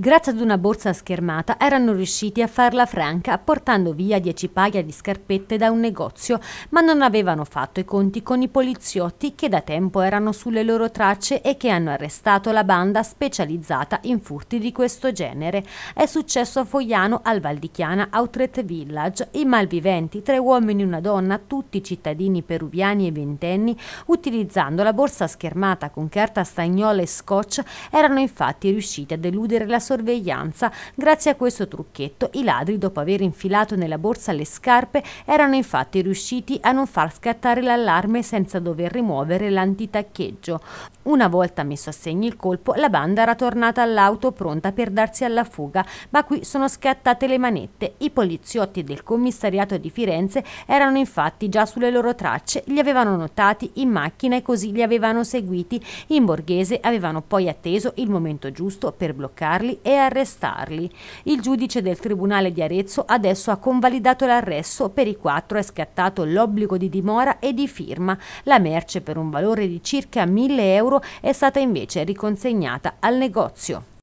Grazie ad una borsa schermata erano riusciti a farla franca portando via 10 paia di scarpette da un negozio, ma non avevano fatto i conti con i poliziotti che da tempo erano sulle loro tracce e che hanno arrestato la banda specializzata in furti di questo genere. È successo a Fogliano, al Valdichiana, Outret Village. I malviventi, tre uomini e una donna, tutti cittadini peruviani e ventenni, utilizzando la borsa schermata con carta stagnola e scotch, erano infatti riusciti a deludere la società sorveglianza. Grazie a questo trucchetto i ladri, dopo aver infilato nella borsa le scarpe, erano infatti riusciti a non far scattare l'allarme senza dover rimuovere l'antitaccheggio. Una volta messo a segno il colpo, la banda era tornata all'auto pronta per darsi alla fuga, ma qui sono scattate le manette. I poliziotti del commissariato di Firenze erano infatti già sulle loro tracce, li avevano notati in macchina e così li avevano seguiti. In borghese avevano poi atteso il momento giusto per bloccarli prenderli e arrestarli. Il giudice del Tribunale di Arezzo adesso ha convalidato l'arresto, per i quattro è scattato l'obbligo di dimora e di firma. La merce per un valore di circa 1000 euro è stata invece riconsegnata al negozio.